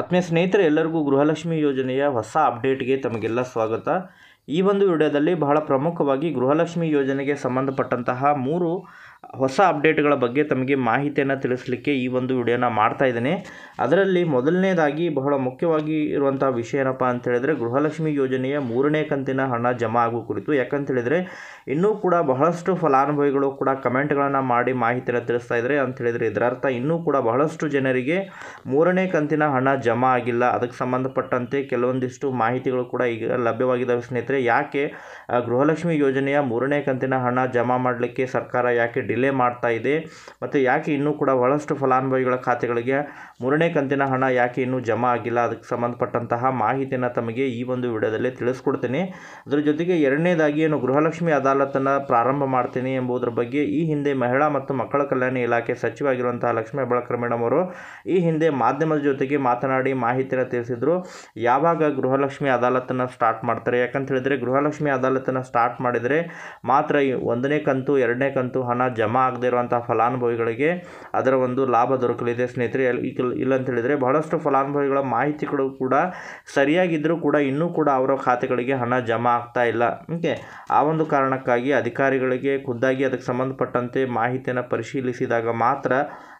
ಆತ್ಮೀಯ ಸ್ನೇಹಿತರೆ ಎಲ್ಲರಿಗೂ ಗೃಹಲಕ್ಷ್ಮಿ ಯೋಜನೆಯ ಹೊಸ ಅಪ್ಡೇಟ್ಗೆ ತಮಗೆಲ್ಲ ಸ್ವಾಗತ ಈ ಒಂದು ವಿಡಿಯೋದಲ್ಲಿ ಬಹಳ ಪ್ರಮುಖವಾಗಿ ಗೃಹಲಕ್ಷ್ಮಿ ಯೋಜನೆಗೆ ಸಂಬಂಧಪಟ್ಟಂತಹ ಮೂರು ಹೊಸ ಅಪ್ಡೇಟ್ಗಳ ಬಗ್ಗೆ ತಮಗೆ ಮಾಹಿತಿಯನ್ನು ತಿಳಿಸಲಿಕ್ಕೆ ಈ ಒಂದು ವಿಡಿಯೋನ ಮಾಡ್ತಾ ಇದ್ದೇನೆ ಅದರಲ್ಲಿ ಮೊದಲನೇದಾಗಿ ಬಹಳ ಮುಖ್ಯವಾಗಿ ಇರುವಂಥ ವಿಷಯ ಏನಪ್ಪ ಅಂತ ಗೃಹಲಕ್ಷ್ಮಿ ಯೋಜನೆಯ ಮೂರನೇ ಕಂತಿನ ಹಣ ಜಮಾ ಆಗುವ ಕುರಿತು ಯಾಕಂತೇಳಿದರೆ ಇನ್ನೂ ಕೂಡ ಬಹಳಷ್ಟು ಫಲಾನುಭವಿಗಳು ಕೂಡ ಕಮೆಂಟ್ಗಳನ್ನು ಮಾಡಿ ಮಾಹಿತಿಯನ್ನು ತಿಳಿಸ್ತಾ ಇದ್ದಾರೆ ಅಂತೇಳಿದರೆ ಇದರರ್ಥ ಇನ್ನೂ ಕೂಡ ಬಹಳಷ್ಟು ಜನರಿಗೆ ಮೂರನೇ ಕಂತಿನ ಹಣ ಜಮಾ ಆಗಿಲ್ಲ ಅದಕ್ಕೆ ಸಂಬಂಧಪಟ್ಟಂತೆ ಕೆಲವೊಂದಿಷ್ಟು ಮಾಹಿತಿಗಳು ಕೂಡ ಈಗ ಲಭ್ಯವಾಗಿದ್ದಾವೆ ಸ್ನೇಹಿತರೆ ಯಾಕೆ ಗೃಹಲಕ್ಷ್ಮಿ ಯೋಜನೆಯ ಮೂರನೇ ಕಂತಿನ ಹಣ ಜಮಾ ಮಾಡಲಿಕ್ಕೆ ಸರ್ಕಾರ ಯಾಕೆ ಡಿಲೇ ಮಾಡ್ತಾ ಇದೆ ಮತ್ತು ಯಾಕೆ ಇನ್ನೂ ಕೂಡ ಬಹಳಷ್ಟು ಫಲಾನುಭವಿಗಳ ಖಾತೆಗಳಿಗೆ ಮೂರನೇ ಕಂತಿನ ಹಣ ಯಾಕೆ ಇನ್ನೂ ಜಮಾ ಆಗಿಲ್ಲ ಅದಕ್ಕೆ ಸಂಬಂಧಪಟ್ಟಂತಹ ಮಾಹಿತಿಯನ್ನು ತಮಗೆ ಈ ಒಂದು ವಿಡಿಯೋದಲ್ಲಿ ತಿಳಿಸ್ಕೊಡ್ತೀನಿ ಅದರ ಜೊತೆಗೆ ಎರಡನೇದಾಗಿ ಏನು ಗೃಹಲಕ್ಷ್ಮಿ ಅದಾಲತನ್ನು ಪ್ರಾರಂಭ ಮಾಡ್ತೀನಿ ಎಂಬುದರ ಬಗ್ಗೆ ಈ ಹಿಂದೆ ಮಹಿಳಾ ಮತ್ತು ಮಕ್ಕಳ ಕಲ್ಯಾಣ ಇಲಾಖೆ ಸಚಿವಾಗಿರುವಂತಹ ಲಕ್ಷ್ಮೀ ಹೆಬ್ಬಳಕರ್ ಮೇಡಮ್ ಅವರು ಈ ಹಿಂದೆ ಮಾಧ್ಯಮದ ಜೊತೆಗೆ ಮಾತನಾಡಿ ಮಾಹಿತಿಯನ್ನು ತಿಳಿಸಿದರು ಯಾವಾಗ ಗೃಹಲಕ್ಷ್ಮಿ ಅದಾಲತನ್ನು ಸ್ಟಾರ್ಟ್ ಮಾಡ್ತಾರೆ ಯಾಕಂತ ಹೇಳಿದರೆ ಗೃಹಲಕ್ಷ್ಮಿ ಅದಾಲತನ್ನು ಸ್ಟಾರ್ಟ್ ಮಾಡಿದರೆ ಮಾತ್ರ ಒಂದನೇ ಕಂತು ಎರಡನೇ ಕಂತು ಹಣ ಜ ಜಮಾ ಆಗದಿರುವಂಥ ಫಲಾನುಭವಿಗಳಿಗೆ ಅದರ ಒಂದು ಲಾಭ ದೊರಕಲಿದೆ ಸ್ನೇಹಿತರೆ ಅಂತ ಹೇಳಿದರೆ ಬಹಳಷ್ಟು ಫಲಾನುಭವಿಗಳ ಮಾಹಿತಿಗಳು ಕೂಡ ಸರಿಯಾಗಿದ್ದರೂ ಕೂಡ ಇನ್ನೂ ಕೂಡ ಅವರ ಖಾತೆಗಳಿಗೆ ಹಣ ಜಮಾ ಆಗ್ತಾ ಇಲ್ಲ ಓಕೆ ಆ ಒಂದು ಕಾರಣಕ್ಕಾಗಿ ಅಧಿಕಾರಿಗಳಿಗೆ ಖುದ್ದಾಗಿ ಅದಕ್ಕೆ ಸಂಬಂಧಪಟ್ಟಂತೆ ಮಾಹಿತಿಯನ್ನು ಪರಿಶೀಲಿಸಿದಾಗ ಮಾತ್ರ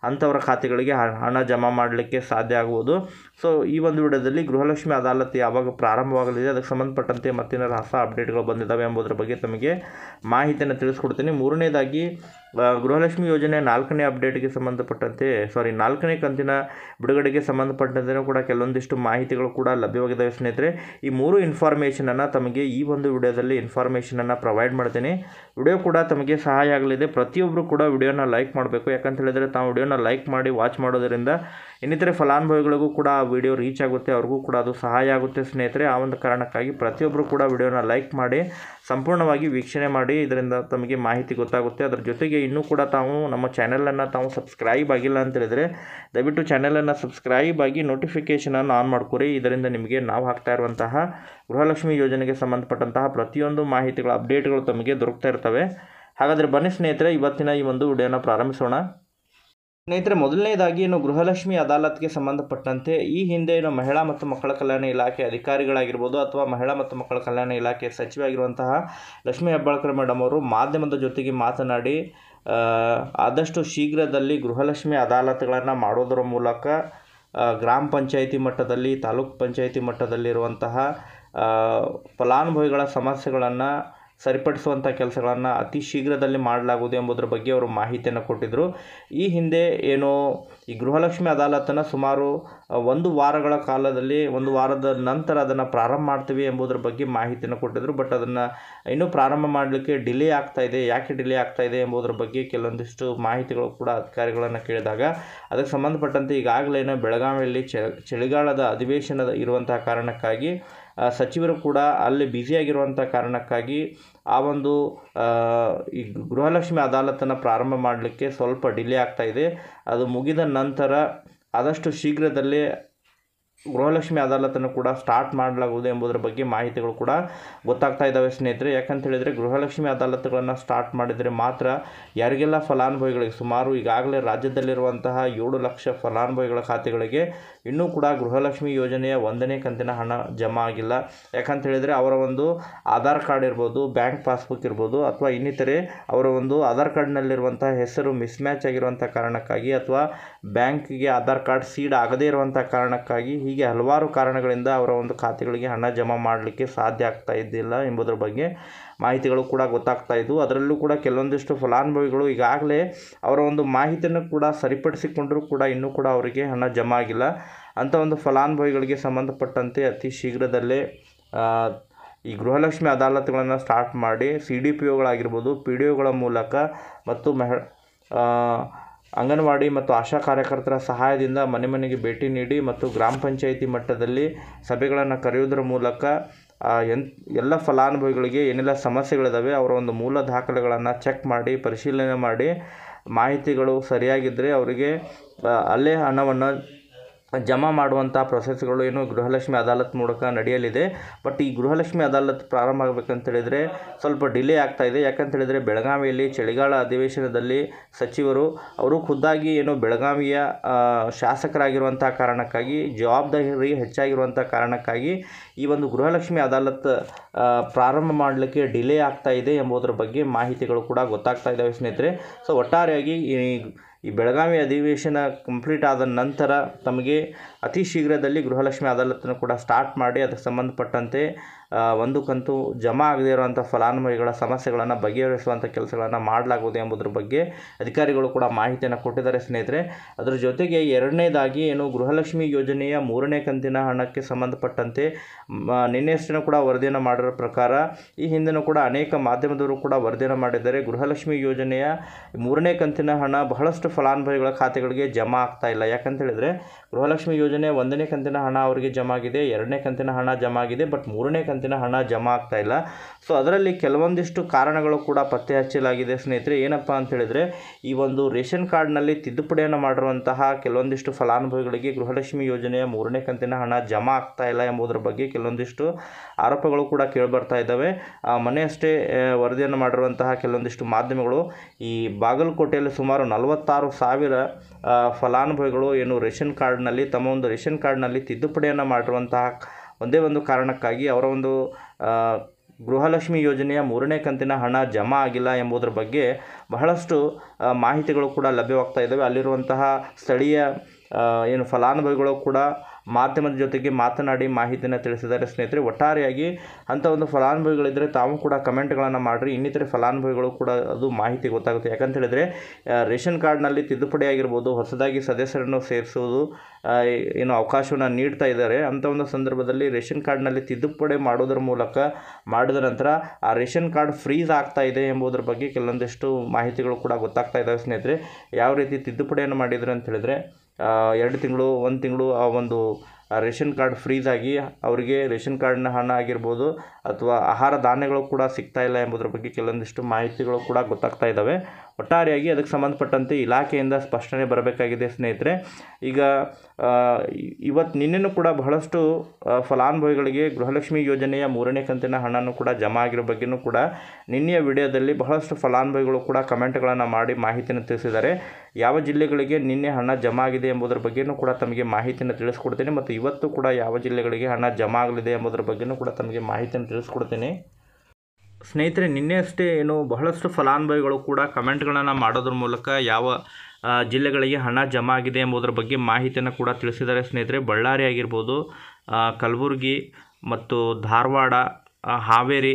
ಅಂಥವರ ಖಾತೆಗಳಿಗೆ ಹಣ ಜಮಾ ಮಾಡಲಿಕ್ಕೆ ಸಾಧ್ಯ ಆಗುವುದು ಸೊ ಈ ಒಂದು ವಿಡಿಯೋದಲ್ಲಿ ಗೃಹಲಕ್ಷ್ಮಿ ಅದಾಲತ್ ಯಾವಾಗ ಪ್ರಾರಂಭವಾಗಲಿದೆ ಅದಕ್ಕೆ ಸಂಬಂಧಪಟ್ಟಂತೆ ಮತ್ತಿನ ಹೊಸ ಅಪ್ಡೇಟ್ಗಳು ಬಂದಿದ್ದಾವೆ ಎಂಬುದರ ಬಗ್ಗೆ ತಮಗೆ ಮಾಹಿತಿಯನ್ನು ತಿಳಿಸ್ಕೊಡ್ತೀನಿ ಮೂರನೇದಾಗಿ ಗೃಹಲಕ್ಷ್ಮಿ ಯೋಜನೆ ನಾಲ್ಕನೇ ಅಪ್ಡೇಟ್ಗೆ ಸಂಬಂಧಪಟ್ಟಂತೆ ಸಾರಿ ನಾಲ್ಕನೇ ಕಂತಿನ ಬಿಡುಗಡೆಗೆ ಸಂಬಂಧಪಟ್ಟಂತೆಯೂ ಕೂಡ ಕೆಲವೊಂದಿಷ್ಟು ಮಾಹಿತಿಗಳು ಕೂಡ ಲಭ್ಯವಾಗಿದ್ದಾವೆ ಸ್ನೇಹಿತರೆ ಈ ಮೂರು ಇನ್ಫಾರ್ಮೇಷನನ್ನು ತಮಗೆ ಈ ಒಂದು ವಿಡಿಯೋದಲ್ಲಿ ಇನ್ಫಾರ್ಮೇಷನನ್ನು ಪ್ರೊವೈಡ್ ಮಾಡ್ತೀನಿ ವಿಡಿಯೋ ಕೂಡ ತಮಗೆ ಸಹಾಯ ಆಗಲಿದೆ ಪ್ರತಿಯೊಬ್ಬರು ಕೂಡ ವಿಡಿಯೋನ ಲೈಕ್ ಮಾಡಬೇಕು ಯಾಕಂತ ಹೇಳಿದರೆ ತಾವು ವಿಡಿಯೋನ ಲೈಕ್ ಮಾಡಿ ವಾಚ್ ಮಾಡೋದರಿಂದ ಇನ್ನಿತರೆ ಫಲಾನುಭವಿಗಳಿಗೂ ಕೂಡ ಆ ವಿಡಿಯೋ ರೀಚ್ ಆಗುತ್ತೆ ಅವ್ರಿಗೂ ಕೂಡ ಅದು ಸಹಾಯ ಆಗುತ್ತೆ ಸ್ನೇಹಿತರೆ ಆ ಒಂದು ಕಾರಣಕ್ಕಾಗಿ ಪ್ರತಿಯೊಬ್ಬರು ಕೂಡ ವಿಡಿಯೋನ ಲೈಕ್ ಮಾಡಿ ಸಂಪೂರ್ಣವಾಗಿ ವೀಕ್ಷಣೆ ಮಾಡಿ ಇದರಿಂದ ತಮಗೆ ಮಾಹಿತಿ ಗೊತ್ತಾಗುತ್ತೆ ಅದರ ಜೊತೆಗೆ ಇನ್ನೂ ಕೂಡ ತಾವು ನಮ್ಮ ಚಾನೆಲನ್ನು ತಾವು ಸಬ್ಸ್ಕ್ರೈಬ್ ಆಗಿಲ್ಲ ಅಂತ ದಯವಿಟ್ಟು ಚಾನೆಲನ್ನು ಸಬ್ಸ್ಕ್ರೈಬ್ ಆಗಿ ನೋಟಿಫಿಕೇಷನನ್ನು ಆನ್ ಮಾಡ್ಕೊರಿ ಇದರಿಂದ ನಿಮಗೆ ನಾವು ಹಾಕ್ತಾ ಇರುವಂತಹ ಗೃಹಲಕ್ಷ್ಮಿ ಯೋಜನೆಗೆ ಸಂಬಂಧಪಟ್ಟಂತಹ ಪ್ರತಿಯೊಂದು ಮಾಹಿತಿಗಳ ಅಪ್ಡೇಟ್ಗಳು ತಮಗೆ ದೊರಕ್ತಾ ಇರ್ತವೆ ಹಾಗಾದರೆ ಬನ್ನಿ ಸ್ನೇಹಿತರೆ ಇವತ್ತಿನ ಈ ಒಂದು ವಿಡಿಯೋನ ಪ್ರಾರಂಭಿಸೋಣ ಸ್ನೇಹಿತರೆ ಮೊದಲನೇದಾಗಿ ಏನು ಗೃಹಲಕ್ಷ್ಮಿ ಅದಾಲತ್ಗೆ ಸಂಬಂಧಪಟ್ಟಂತೆ ಈ ಹಿಂದೆ ಏನು ಮಹಿಳಾ ಮತ್ತು ಮಕ್ಕಳ ಕಲ್ಯಾಣ ಇಲಾಖೆ ಅಧಿಕಾರಿಗಳಾಗಿರ್ಬೋದು ಅಥವಾ ಮಹಿಳಾ ಮತ್ತು ಮಕ್ಕಳ ಕಲ್ಯಾಣ ಇಲಾಖೆ ಸಚಿವಾಗಿರುವಂತಹ ಆಗಿರುವಂತಹ ಲಕ್ಷ್ಮೀ ಹೆಬ್ಬಾಳ್ಕರ್ ಮೇಡಮ್ ಅವರು ಮಾಧ್ಯಮದ ಜೊತೆಗೆ ಮಾತನಾಡಿ ಆದಷ್ಟು ಶೀಘ್ರದಲ್ಲಿ ಗೃಹಲಕ್ಷ್ಮಿ ಅದಾಲತ್ಗಳನ್ನು ಮಾಡೋದರ ಮೂಲಕ ಗ್ರಾಮ ಪಂಚಾಯಿತಿ ಮಟ್ಟದಲ್ಲಿ ತಾಲೂಕು ಪಂಚಾಯಿತಿ ಮಟ್ಟದಲ್ಲಿರುವಂತಹ ಫಲಾನುಭವಿಗಳ ಸಮಸ್ಯೆಗಳನ್ನು ಸರಿಪಡಿಸುವಂಥ ಕೆಲಸಗಳನ್ನು ಅತಿ ಶೀಘ್ರದಲ್ಲಿ ಮಾಡಲಾಗುವುದು ಎಂಬುದರ ಬಗ್ಗೆ ಅವರು ಮಾಹಿತಿಯನ್ನು ಕೊಟ್ಟಿದ್ದರು ಈ ಹಿಂದೆ ಏನು ಈ ಗೃಹಲಕ್ಷ್ಮಿ ಅದಾಲತನ್ನು ಸುಮಾರು ಒಂದು ವಾರಗಳ ಕಾಲದಲ್ಲಿ ಒಂದು ವಾರದ ನಂತರ ಅದನ್ನು ಪ್ರಾರಂಭ ಮಾಡ್ತೀವಿ ಎಂಬುದರ ಬಗ್ಗೆ ಮಾಹಿತಿಯನ್ನು ಕೊಟ್ಟಿದ್ದರು ಬಟ್ ಅದನ್ನು ಇನ್ನೂ ಪ್ರಾರಂಭ ಮಾಡಲಿಕ್ಕೆ ಡಿಲೇ ಆಗ್ತಾ ಇದೆ ಯಾಕೆ ಡಿಲೇ ಆಗ್ತಾ ಇದೆ ಎಂಬುದರ ಬಗ್ಗೆ ಕೆಲವೊಂದಿಷ್ಟು ಮಾಹಿತಿಗಳು ಕೂಡ ಅಧಿಕಾರಿಗಳನ್ನು ಕೇಳಿದಾಗ ಅದಕ್ಕೆ ಸಂಬಂಧಪಟ್ಟಂತೆ ಈಗಾಗಲೇ ಬೆಳಗಾವಿಯಲ್ಲಿ ಚಳಿಗಾಲದ ಅಧಿವೇಶನದ ಇರುವಂತಹ ಕಾರಣಕ್ಕಾಗಿ ಸಚಿವರು ಕೂಡ ಅಲ್ಲಿ ಬ್ಯುಸಿಯಾಗಿರುವಂಥ ಕಾರಣಕ್ಕಾಗಿ ಆ ಒಂದು ಈ ಗೃಹಲಕ್ಷ್ಮಿ ಅದಾಲತನ್ನು ಪ್ರಾರಂಭ ಮಾಡಲಿಕ್ಕೆ ಸ್ವಲ್ಪ ಡಿಲೇ ಆಗ್ತಾಯಿದೆ ಅದು ಮುಗಿದ ನಂತರ ಆದಷ್ಟು ಶೀಘ್ರದಲ್ಲೇ ಗೃಹಲಕ್ಷ್ಮಿ ಅದಾಲತನ್ನು ಕೂಡ ಸ್ಟಾರ್ಟ್ ಮಾಡಲಾಗುವುದು ಎಂಬುದರ ಬಗ್ಗೆ ಮಾಹಿತಿಗಳು ಕೂಡ ಗೊತ್ತಾಗ್ತಾ ಇದ್ದಾವೆ ಸ್ನೇಹಿತರೆ ಯಾಕಂತ ಹೇಳಿದರೆ ಗೃಹಲಕ್ಷ್ಮಿ ಅದಾಲತ್ಗಳನ್ನು ಸ್ಟಾರ್ಟ್ ಮಾಡಿದರೆ ಮಾತ್ರ ಯಾರಿಗೆಲ್ಲ ಫಲಾನುಭವಿಗಳಿಗೆ ಸುಮಾರು ಈಗಾಗಲೇ ರಾಜ್ಯದಲ್ಲಿರುವಂತಹ ಏಳು ಲಕ್ಷ ಫಲಾನುಭವಿಗಳ ಖಾತೆಗಳಿಗೆ ಇನ್ನೂ ಕೂಡ ಗೃಹಲಕ್ಷ್ಮಿ ಯೋಜನೆಯ ಒಂದನೇ ಕಂತಿನ ಹಣ ಜಮಾ ಆಗಿಲ್ಲ ಯಾಕಂತ ಹೇಳಿದರೆ ಅವರ ಒಂದು ಆಧಾರ್ ಕಾರ್ಡ್ ಇರ್ಬೋದು ಬ್ಯಾಂಕ್ ಪಾಸ್ಬುಕ್ ಇರ್ಬೋದು ಅಥವಾ ಇನ್ನಿತರೆ ಅವರ ಒಂದು ಆಧಾರ್ ಕಾರ್ಡ್ನಲ್ಲಿರುವಂಥ ಹೆಸರು ಮಿಸ್ಮ್ಯಾಚ್ ಆಗಿರುವಂಥ ಕಾರಣಕ್ಕಾಗಿ ಅಥವಾ ಬ್ಯಾಂಕಿಗೆ ಆಧಾರ್ ಕಾರ್ಡ್ ಸೀಡ್ ಆಗದೇ ಇರುವಂಥ ಕಾರಣಕ್ಕಾಗಿ ಹೀಗೆ ಹಲವಾರು ಕಾರಣಗಳಿಂದ ಅವರ ಒಂದು ಖಾತೆಗಳಿಗೆ ಹಣ ಜಮಾ ಮಾಡಲಿಕ್ಕೆ ಸಾಧ್ಯ ಆಗ್ತಾ ಇದ್ದಿಲ್ಲ ಎಂಬುದರ ಬಗ್ಗೆ ಮಾಹಿತಿಗಳು ಕೂಡ ಗೊತ್ತಾಗ್ತಾ ಇದ್ದವು ಅದರಲ್ಲೂ ಕೂಡ ಕೆಲವೊಂದಿಷ್ಟು ಫಲಾನುಭವಿಗಳು ಈಗಾಗಲೇ ಅವರ ಒಂದು ಮಾಹಿತಿಯನ್ನು ಕೂಡ ಸರಿಪಡಿಸಿಕೊಂಡರೂ ಕೂಡ ಇನ್ನೂ ಕೂಡ ಅವರಿಗೆ ಹಣ ಜಮ ಆಗಿಲ್ಲ ಅಂಥ ಒಂದು ಫಲಾನುಭವಿಗಳಿಗೆ ಸಂಬಂಧಪಟ್ಟಂತೆ ಅತಿ ಶೀಘ್ರದಲ್ಲೇ ಈ ಗೃಹಲಕ್ಷ್ಮಿ ಅದಾಲತ್ಗಳನ್ನು ಸ್ಟಾರ್ಟ್ ಮಾಡಿ ಸಿ ಡಿ ಪಿ ಒಗಳಾಗಿರ್ಬೋದು ಪಿ ಡಿ ಒಗಳ ಮೂಲಕ ಮತ್ತು ಮಹ ಅಂಗನವಾಡಿ ಮತ್ತು ಆಶಾ ಕಾರ್ಯಕರ್ತರ ಸಹಾಯದಿಂದ ಮನೆ ಮನೆಗೆ ಭೇಟಿ ನೀಡಿ ಮತ್ತು ಗ್ರಾಮ ಪಂಚಾಯಿತಿ ಮಟ್ಟದಲ್ಲಿ ಸಭೆಗಳನ್ನು ಕರೆಯುವುದರ ಮೂಲಕ ಎನ್ ಎಲ್ಲ ಫಲಾನುಭವಿಗಳಿಗೆ ಏನೆಲ್ಲ ಸಮಸ್ಯೆಗಳಿದ್ದಾವೆ ಅವರ ಒಂದು ಮೂಲ ದಾಖಲೆಗಳನ್ನು ಚೆಕ್ ಮಾಡಿ ಪರಿಶೀಲನೆ ಮಾಡಿ ಮಾಹಿತಿಗಳು ಸರಿಯಾಗಿದ್ದರೆ ಅವರಿಗೆ ಅಲ್ಲೇ ಹಣವನ್ನು ಜಮಾ ಮಾಡುವಂಥ ಪ್ರೊಸೆಸ್ಗಳು ಏನು ಗೃಹಲಕ್ಷ್ಮಿ ಅದಾಲತ್ ಮೂಲಕ ನಡೆಯಲಿದೆ ಬಟ್ ಈ ಗೃಹಲಕ್ಷ್ಮಿ ಅದಾಲತ್ ಪ್ರಾರಂಭ ಆಗಬೇಕಂತೇಳಿದರೆ ಸ್ವಲ್ಪ ಡಿಲೇ ಆಗ್ತಾಯಿದೆ ಯಾಕಂತೇಳಿದರೆ ಬೆಳಗಾವಿಯಲ್ಲಿ ಚಳಿಗಾಲ ಅಧಿವೇಶನದಲ್ಲಿ ಸಚಿವರು ಅವರು ಖುದ್ದಾಗಿ ಏನು ಬೆಳಗಾವಿಯ ಶಾಸಕರಾಗಿರುವಂಥ ಕಾರಣಕ್ಕಾಗಿ ಜವಾಬ್ದಾರಿ ಹೆಚ್ಚಾಗಿರುವಂಥ ಕಾರಣಕ್ಕಾಗಿ ಈ ಒಂದು ಗೃಹಲಕ್ಷ್ಮಿ ಅದಾಲತ್ ಪ್ರಾರಂಭ ಮಾಡಲಿಕ್ಕೆ ಡಿಲೇ ಆಗ್ತಾ ಇದೆ ಎಂಬುದರ ಬಗ್ಗೆ ಮಾಹಿತಿಗಳು ಕೂಡ ಗೊತ್ತಾಗ್ತಾ ಇದ್ದಾವೆ ಸ್ನೇಹಿತರೆ ಸೊ ಒಟ್ಟಾರೆಯಾಗಿ ಈ ಈ ಬೆಳಗಾವಿ ಅಧಿವೇಶನ ಕಂಪ್ಲೀಟ್ ಆದ ನಂತರ ತಮಗೆ ಅತಿ ಶೀಘ್ರದಲ್ಲಿ ಗೃಹಲಕ್ಷ್ಮಿ ಅದಾಲತನ್ನು ಕೂಡ ಸ್ಟಾರ್ಟ್ ಮಾಡಿ ಅದಕ್ಕೆ ಸಂಬಂಧಪಟ್ಟಂತೆ ಒಂದು ಕಂತು ಜಮಾ ಆಗದೇ ಇರುವಂಥ ಫಲಾನುಭವಿಗಳ ಸಮಸ್ಯೆಗಳನ್ನು ಬಗೆಹರಿಸುವಂಥ ಕೆಲಸಗಳನ್ನು ಮಾಡಲಾಗುವುದು ಎಂಬುದ್ರ ಬಗ್ಗೆ ಅಧಿಕಾರಿಗಳು ಕೂಡ ಮಾಹಿತಿಯನ್ನು ಕೊಟ್ಟಿದ್ದಾರೆ ಸ್ನೇಹಿತರೆ ಅದರ ಜೊತೆಗೆ ಎರಡನೇದಾಗಿ ಏನು ಗೃಹಲಕ್ಷ್ಮಿ ಯೋಜನೆಯ ಮೂರನೇ ಕಂತಿನ ಹಣಕ್ಕೆ ಸಂಬಂಧಪಟ್ಟಂತೆ ನಿನ್ನೆಯಷ್ಟನ್ನು ಕೂಡ ವರದಿಯನ್ನು ಮಾಡಿರೋ ಪ್ರಕಾರ ಈ ಹಿಂದೆನೂ ಕೂಡ ಅನೇಕ ಮಾಧ್ಯಮದವರು ಕೂಡ ವರದಿಯನ್ನು ಮಾಡಿದ್ದಾರೆ ಗೃಹಲಕ್ಷ್ಮಿ ಯೋಜನೆಯ ಮೂರನೇ ಕಂತಿನ ಹಣ ಬಹಳಷ್ಟು ಫಲಾನುಭವಿಗಳ ಖಾತೆಗಳಿಗೆ ಜಮಾ ಆಗ್ತಾ ಇಲ್ಲ ಯಾಕಂತ ಹೇಳಿದರೆ ಗೃಹಲಕ್ಷ್ಮಿ ಯೋಜನೆ ಒಂದನೇ ಕಂತಿನ ಹಣ ಅವರಿಗೆ ಜಮಾ ಆಗಿದೆ ಎರಡನೇ ಕಂತಿನ ಹಣ ಜಮಾ ಆಗಿದೆ ಬಟ್ ಮೂರನೇ ಕಂತಿನ ಹಣ ಜಮಾ ಆಗ್ತಾ ಇಲ್ಲ ಸೊ ಅದರಲ್ಲಿ ಕೆಲವೊಂದಿಷ್ಟು ಕಾರಣಗಳು ಕೂಡ ಪತ್ತೆ ಹಚ್ಚಲಾಗಿದೆ ಸ್ನೇಹಿತರೆ ಏನಪ್ಪ ಅಂತೇಳಿದರೆ ಈ ಒಂದು ರೇಷನ್ ಕಾರ್ಡ್ನಲ್ಲಿ ತಿದ್ದುಪಡಿಯನ್ನು ಮಾಡಿರುವಂತಹ ಕೆಲವೊಂದಿಷ್ಟು ಫಲಾನುಭವಿಗಳಿಗೆ ಗೃಹಲಕ್ಷ್ಮಿ ಯೋಜನೆಯ ಮೂರನೇ ಕಂತಿನ ಹಣ ಜಮಾ ಆಗ್ತಾ ಇಲ್ಲ ಎಂಬುದರ ಬಗ್ಗೆ ಕೆಲವೊಂದಿಷ್ಟು ಆರೋಪಗಳು ಕೂಡ ಕೇಳಿಬರ್ತಾ ಇದ್ದಾವೆ ಮನೆಯಷ್ಟೇ ವರದಿಯನ್ನು ಮಾಡಿರುವಂತಹ ಕೆಲವೊಂದಿಷ್ಟು ಮಾಧ್ಯಮಗಳು ಈ ಬಾಗಲಕೋಟೆಯಲ್ಲಿ ಸುಮಾರು ನಲವತ್ತಾರು ಸಾವಿರ ಫಲಾನುಭವಿಗಳು ಏನು ರೇಷನ್ ಕಾರ್ಡ್ನಲ್ಲಿ ತಮ್ಮ ಒಂದು ರೇಷನ್ ಕಾರ್ಡ್ನಲ್ಲಿ ತಿದ್ದುಪಡಿಯನ್ನು ಮಾಡಿರುವಂತಹ ಒಂದೇ ಒಂದು ಕಾರಣಕ್ಕಾಗಿ ಅವರ ಒಂದು ಗೃಹಲಕ್ಷ್ಮಿ ಯೋಜನೆಯ ಮೂರನೇ ಕಂತಿನ ಹಣ ಜಮಾ ಆಗಿಲ್ಲ ಎಂಬುದರ ಬಗ್ಗೆ ಬಹಳಷ್ಟು ಮಾಹಿತಿಗಳು ಕೂಡ ಲಭ್ಯವಾಗ್ತಾ ಇದ್ದಾವೆ ಅಲ್ಲಿರುವಂತಹ ಸ್ಥಳೀಯ ಏನು ಫಲಾನುಭವಿಗಳು ಕೂಡ ಮಾಧ್ಯಮದ ಜೊತೆಗೆ ಮಾತನಾಡಿ ಮಾಹಿತಿಯನ್ನು ತಿಳಿಸಿದ್ದಾರೆ ಸ್ನೇಹಿತರೆ ಒಟ್ಟಾರೆಯಾಗಿ ಅಂಥ ಒಂದು ಫಲಾನುಭವಿಗಳಿದ್ದರೆ ತಾವು ಕೂಡ ಕಮೆಂಟ್ಗಳನ್ನು ಮಾಡಿರಿ ಇನ್ನಿತರೆ ಫಲಾನುಭವಿಗಳು ಕೂಡ ಅದು ಮಾಹಿತಿ ಗೊತ್ತಾಗುತ್ತೆ ಯಾಕಂತ ಹೇಳಿದರೆ ರೇಷನ್ ಕಾರ್ಡ್ನಲ್ಲಿ ತಿದ್ದುಪಡಿ ಆಗಿರ್ಬೋದು ಹೊಸದಾಗಿ ಸದಸ್ಯರನ್ನು ಸೇರಿಸುವುದು ಏನು ಅವಕಾಶವನ್ನು ನೀಡ್ತಾ ಇದ್ದಾರೆ ಅಂಥ ಒಂದು ಸಂದರ್ಭದಲ್ಲಿ ರೇಷನ್ ಕಾರ್ಡ್ನಲ್ಲಿ ತಿದ್ದುಪಡಿ ಮಾಡೋದ್ರ ಮೂಲಕ ಮಾಡಿದ ನಂತರ ಆ ರೇಷನ್ ಕಾರ್ಡ್ ಫ್ರೀಸ್ ಆಗ್ತಾ ಇದೆ ಎಂಬುದರ ಬಗ್ಗೆ ಕೆಲವೊಂದಿಷ್ಟು ಮಾಹಿತಿಗಳು ಕೂಡ ಗೊತ್ತಾಗ್ತಾ ಇದ್ದಾವೆ ಸ್ನೇಹಿತರೆ ಯಾವ ರೀತಿ ತಿದ್ದುಪಡಿಯನ್ನು ಮಾಡಿದರು ಅಂತ ಹೇಳಿದರೆ ಎರಡು ತಿಂಗಳು ಒಂದು ತಿಂಗಳು ಆ ಒಂದು ರೇಷನ್ ಕಾರ್ಡ್ ಫ್ರೀದಾಗಿ ಅವರಿಗೆ ರೇಷನ್ ಕಾರ್ಡ್ನ ಹಣ ಆಗಿರ್ಬೋದು ಅಥವಾ ಆಹಾರ ಧಾನ್ಯಗಳು ಕೂಡ ಸಿಗ್ತಾ ಇಲ್ಲ ಎಂಬುದ್ರ ಬಗ್ಗೆ ಕೆಲವೊಂದಿಷ್ಟು ಮಾಹಿತಿಗಳು ಕೂಡ ಗೊತ್ತಾಗ್ತಾ ಇದ್ದಾವೆ ಒಟ್ಟಾರೆಯಾಗಿ ಅದಕ್ಕೆ ಸಂಬಂಧಪಟ್ಟಂತೆ ಇಲಾಖೆಯಿಂದ ಸ್ಪಷ್ಟನೆ ಬರಬೇಕಾಗಿದೆ ಸ್ನೇಹಿತರೆ ಈಗ ಇವತ್ತು ನಿನ್ನೆನೂ ಕೂಡ ಬಹಳಷ್ಟು ಫಲಾನುಭವಿಗಳಿಗೆ ಗೃಹಲಕ್ಷ್ಮಿ ಯೋಜನೆಯ ಮೂರನೇ ಕಂತಿನ ಹಣನೂ ಕೂಡ ಜಮಾ ಆಗಿರೋ ಬಗ್ಗೆಯೂ ಕೂಡ ನಿನ್ನೆಯ ವಿಡಿಯೋದಲ್ಲಿ ಬಹಳಷ್ಟು ಫಲಾನುಭವಿಗಳು ಕೂಡ ಕಮೆಂಟ್ಗಳನ್ನು ಮಾಡಿ ಮಾಹಿತಿಯನ್ನು ತಿಳಿಸಿದ್ದಾರೆ ಯಾವ ಜಿಲ್ಲೆಗಳಿಗೆ ನಿನ್ನೆ ಹಣ ಜಮಾ ಆಗಿದೆ ಎಂಬುದರ ಬಗ್ಗೆಯೂ ಕೂಡ ತಮಗೆ ಮಾಹಿತಿಯನ್ನು ತಿಳಿಸ್ಕೊಡ್ತೀನಿ ಮತ್ತು ಇವತ್ತು ಕೂಡ ಯಾವ ಜಿಲ್ಲೆಗಳಿಗೆ ಹಣ ಜಮಾ ಆಗಲಿದೆ ಎಂಬುದರ ಬಗ್ಗೆಯೂ ಕೂಡ ತಮಗೆ ಮಾಹಿತಿಯನ್ನು ತಿಳಿಸ್ಕೊಡ್ತೀನಿ ಸ್ನೇಹಿತರೆ ನಿನ್ನೆ ಅಷ್ಟೇ ಏನು ಬಹಳಷ್ಟು ಫಲಾನುಭವಿಗಳು ಕೂಡ ಕಮೆಂಟ್ಗಳನ್ನು ಮಾಡೋದ್ರ ಮೂಲಕ ಯಾವ ಜಿಲ್ಲೆಗಳಿಗೆ ಹಣ ಜಮಾ ಆಗಿದೆ ಎಂಬುದರ ಬಗ್ಗೆ ಮಾಹಿತಿಯನ್ನು ಕೂಡ ತಿಳಿಸಿದ್ದಾರೆ ಸ್ನೇಹಿತರೆ ಬಳ್ಳಾರಿ ಆಗಿರ್ಬೋದು ಕಲಬುರಗಿ ಮತ್ತು ಧಾರವಾಡ ಹಾವೇರಿ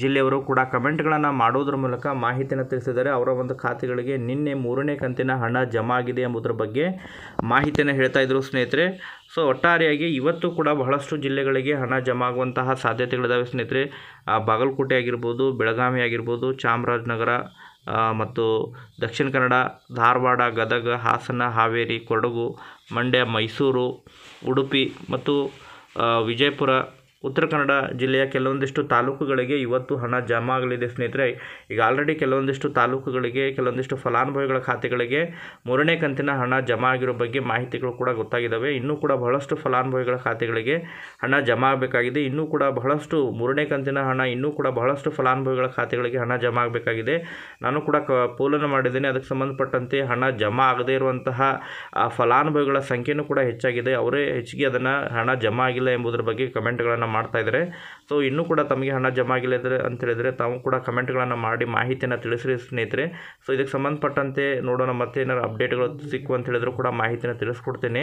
ಜಿಲ್ಲೆಯವರು ಕೂಡ ಕಮೆಂಟ್ಗಳನ್ನು ಮಾಡೋದ್ರ ಮೂಲಕ ಮಾಹಿತಿಯನ್ನು ತಿಳಿಸಿದ್ದಾರೆ ಅವರ ಒಂದು ಖಾತೆಗಳಿಗೆ ನಿನ್ನೆ ಮೂರನೇ ಕಂತಿನ ಹಣ ಜಮಾ ಆಗಿದೆ ಎಂಬುದರ ಬಗ್ಗೆ ಮಾಹಿತಿಯನ್ನು ಹೇಳ್ತಾ ಇದ್ದರು ಸ್ನೇಹಿತರೆ ಸೊ ಒಟ್ಟಾರೆಯಾಗಿ ಇವತ್ತು ಕೂಡ ಬಹಳಷ್ಟು ಜಿಲ್ಲೆಗಳಿಗೆ ಹಣ ಜಮಾ ಆಗುವಂತಹ ಸಾಧ್ಯತೆಗಳಿದ್ದಾವೆ ಸ್ನೇಹಿತರೆ ಬಾಗಲಕೋಟೆ ಆಗಿರ್ಬೋದು ಬೆಳಗಾವಿ ಆಗಿರ್ಬೋದು ಚಾಮರಾಜನಗರ ಮತ್ತು ದಕ್ಷಿಣ ಕನ್ನಡ ಧಾರವಾಡ ಗದಗ ಹಾಸನ ಹಾವೇರಿ ಕೊಡಗು ಮಂಡ್ಯ ಮೈಸೂರು ಉಡುಪಿ ಮತ್ತು ವಿಜಯಪುರ ಉತ್ತರ ಕನ್ನಡ ಜಿಲ್ಲೆಯ ಕೆಲವೊಂದಿಷ್ಟು ತಾಲೂಕುಗಳಿಗೆ ಇವತ್ತು ಹಣ ಜಮಾ ಆಗಲಿದೆ ಸ್ನೇಹಿತರೆ ಈಗ ಆಲ್ರೆಡಿ ಕೆಲವೊಂದಿಷ್ಟು ತಾಲೂಕುಗಳಿಗೆ ಕೆಲವೊಂದಿಷ್ಟು ಫಲಾನುಭವಿಗಳ ಖಾತೆಗಳಿಗೆ ಮೂರನೇ ಕಂತಿನ ಹಣ ಜಮಾ ಆಗಿರೋ ಬಗ್ಗೆ ಮಾಹಿತಿಗಳು ಕೂಡ ಗೊತ್ತಾಗಿದ್ದಾವೆ ಇನ್ನೂ ಕೂಡ ಬಹಳಷ್ಟು ಫಲಾನುಭವಿಗಳ ಖಾತೆಗಳಿಗೆ ಹಣ ಜಮಾ ಆಗಬೇಕಾಗಿದೆ ಇನ್ನೂ ಕೂಡ ಬಹಳಷ್ಟು ಮೂರನೇ ಕಂತಿನ ಹಣ ಇನ್ನೂ ಕೂಡ ಬಹಳಷ್ಟು ಫಲಾನುಭವಿಗಳ ಖಾತೆಗಳಿಗೆ ಹಣ ಜಮಾ ಆಗಬೇಕಾಗಿದೆ ನಾನು ಕೂಡ ಕ ಪೋಲನ್ನು ಮಾಡಿದ್ದೇನೆ ಅದಕ್ಕೆ ಸಂಬಂಧಪಟ್ಟಂತೆ ಹಣ ಜಮಾ ಆಗದೇ ಇರುವಂತಹ ಫಲಾನುಭವಿಗಳ ಸಂಖ್ಯೆಯೂ ಕೂಡ ಹೆಚ್ಚಾಗಿದೆ ಅವರೇ ಹೆಚ್ಚಿಗೆ ಅದನ್ನು ಹಣ ಜಮಾ ಆಗಿಲ್ಲ ಎಂಬುದರ ಬಗ್ಗೆ ಕಮೆಂಟ್ಗಳನ್ನು ಮಾಡ್ತಾ ಮಾಡ್ತಾಯಿದ್ದಾರೆ ಸೊ ಇನ್ನೂ ಕೂಡ ತಮಗೆ ಹಣ ಜಮಾ ಆಗಿಲ್ಲ ಅಂತ ಹೇಳಿದರೆ ತಾವು ಕೂಡ ಕಮೆಂಟ್ಗಳನ್ನು ಮಾಡಿ ಮಾಹಿತಿಯನ್ನು ತಿಳಿಸಿರಿ ಸ್ನೇಹಿತರೆ ಸೊ ಇದಕ್ಕೆ ಸಂಬಂಧಪಟ್ಟಂತೆ ನೋಡೋಣ ಮತ್ತೆ ಏನಾದ್ರು ಅಪ್ಡೇಟ್ಗಳು ಸಿಕ್ಕು ಅಂತ ಹೇಳಿದ್ರು ಕೂಡ ಮಾಹಿತಿನ ತಿಳಿಸ್ಕೊಡ್ತೇನೆ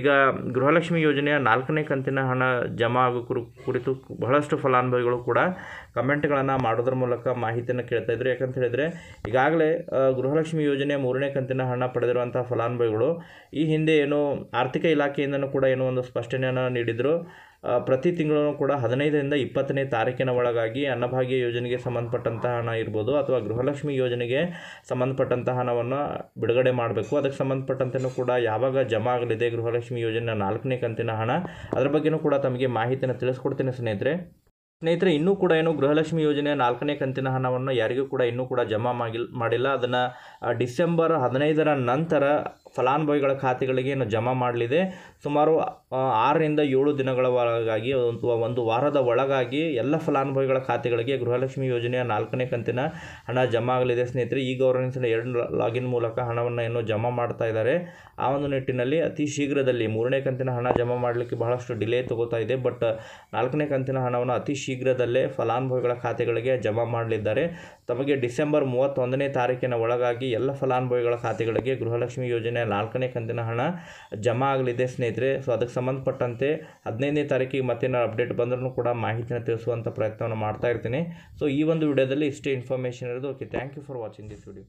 ಈಗ ಗೃಹಲಕ್ಷ್ಮಿ ಯೋಜನೆಯ ನಾಲ್ಕನೇ ಕಂತಿನ ಹಣ ಜಮಾ ಆಗೋ ಕುರಿತು ಬಹಳಷ್ಟು ಫಲಾನುಭವಿಗಳು ಕೂಡ ಕಮೆಂಟ್ಗಳನ್ನು ಮಾಡೋದ್ರ ಮೂಲಕ ಮಾಹಿತಿಯನ್ನು ಕೇಳ್ತಾ ಇದ್ರು ಯಾಕಂತ ಹೇಳಿದರೆ ಈಗಾಗಲೇ ಗೃಹಲಕ್ಷ್ಮಿ ಯೋಜನೆಯ ಮೂರನೇ ಕಂತಿನ ಹಣ ಪಡೆದಿರುವಂಥ ಫಲಾನುಭವಿಗಳು ಈ ಹಿಂದೆ ಏನು ಆರ್ಥಿಕ ಇಲಾಖೆಯಿಂದನೂ ಕೂಡ ಏನೋ ಒಂದು ಸ್ಪಷ್ಟನೆಯನ್ನು ನೀಡಿದರು ಪ್ರತಿ ತಿಂಗಳೂ ಕೂಡ ಹದಿನೈದರಿಂದ ಇಪ್ಪತ್ತನೇ ತಾರೀಕಿನ ಒಳಗಾಗಿ ಅನ್ನಭಾಗ್ಯ ಯೋಜನೆಗೆ ಸಂಬಂಧಪಟ್ಟಂತಹ ಹಣ ಇರ್ಬೋದು ಅಥವಾ ಗೃಹಲಕ್ಷ್ಮಿ ಯೋಜನೆಗೆ ಸಂಬಂಧಪಟ್ಟಂತಹ ಹಣವನ್ನು ಬಿಡುಗಡೆ ಮಾಡಬೇಕು ಅದಕ್ಕೆ ಸಂಬಂಧಪಟ್ಟಂತೆಯೂ ಕೂಡ ಯಾವಾಗ ಜಮಾ ಆಗಲಿದೆ ಗೃಹಲಕ್ಷ್ಮಿ ಯೋಜನೆಯ ನಾಲ್ಕನೇ ಕಂತಿನ ಹಣ ಅದರ ಬಗ್ಗೆಯೂ ಕೂಡ ತಮಗೆ ಮಾಹಿತಿಯನ್ನು ತಿಳಿಸ್ಕೊಡ್ತೀನಿ ಸ್ನೇಹಿತರೆ ಸ್ನೇಹಿತರೆ ಇನ್ನೂ ಕೂಡ ಏನು ಗೃಹಲಕ್ಷ್ಮಿ ಯೋಜನೆಯ ನಾಲ್ಕನೇ ಕಂತಿನ ಹಣವನ್ನು ಯಾರಿಗೂ ಕೂಡ ಇನ್ನೂ ಕೂಡ ಜಮಾ ಮಾಡಿಲ್ಲ ಅದನ್ನು ಡಿಸೆಂಬರ್ ಹದಿನೈದರ ನಂತರ ಫಲಾನುಭವಿಗಳ ಖಾತೆಗಳಿಗೆ ಏನು ಜಮಾ ಮಾಡಲಿದೆ ಸುಮಾರು ಆರರಿಂದ ಏಳು ದಿನಗಳ ಒಳಗಾಗಿ ಒಂದು ವಾರದ ಒಳಗಾಗಿ ಎಲ್ಲ ಫಲಾನುಭವಿಗಳ ಖಾತೆಗಳಿಗೆ ಗೃಹಲಕ್ಷ್ಮಿ ಯೋಜನೆಯ ನಾಲ್ಕನೇ ಕಂತಿನ ಹಣ ಜಮಾ ಆಗಲಿದೆ ಸ್ನೇಹಿತರೆ ಈ ಗೌರವ ಎರಡು ಲಾಗಿನ್ ಮೂಲಕ ಹಣವನ್ನು ಏನು ಜಮಾ ಮಾಡ್ತಾ ಇದ್ದಾರೆ ಆ ಒಂದು ನಿಟ್ಟಿನಲ್ಲಿ ಅತಿ ಶೀಘ್ರದಲ್ಲಿ ಮೂರನೇ ಕಂತಿನ ಹಣ ಜಮಾ ಮಾಡಲಿಕ್ಕೆ ಬಹಳಷ್ಟು ಡಿಲೇ ತಗೋತಾ ಇದೆ ಬಟ್ ನಾಲ್ಕನೇ ಕಂತಿನ ಹಣವನ್ನು ಅತಿ ಶೀಘ್ರದಲ್ಲೇ ಫಲಾನುಭವಿಗಳ ಖಾತೆಗಳಿಗೆ ಜಮಾ ಮಾಡಲಿದ್ದಾರೆ ತಮಗೆ ಡಿಸೆಂಬರ್ ಮೂವತ್ತೊಂದನೇ ತಾರೀಕಿನ ಒಳಗಾಗಿ ಎಲ್ಲ ಫಲಾನುಭವಿಗಳ ಖಾತೆಗಳಿಗೆ ಗೃಹಲಕ್ಷ್ಮಿ ಯೋಜನೆ ನಾಲ್ಕನೇ ಕಂತಿನ ಹಣ ಜಮಾ ಆಗಲಿದೆ ಸ್ನೇಹಿತರೆ ಸೊ ಅದಕ್ಕೆ ಸಂಬಂಧಪಟ್ಟಂತೆ ಹದಿನೈದನೇ ತಾರೀಕಿಗೆ ಮತ್ತೇನಾರು ಅಪ್ಡೇಟ್ ಬಂದ್ರೂ ಕೂಡ ಮಾಹಿತಿನ ತಿಳಿಸುವಂಥ ಪ್ರಯತ್ನವನ್ನು ಮಾಡ್ತಾ ಇರ್ತೀನಿ ಸೊ ಈ ಒಂದು ವಿಡಿಯೋದಲ್ಲಿ ಇಷ್ಟೇ ಇನ್ಫಾರ್ಮೇಷನ್ ಇರೋದು okay thank you for watching this video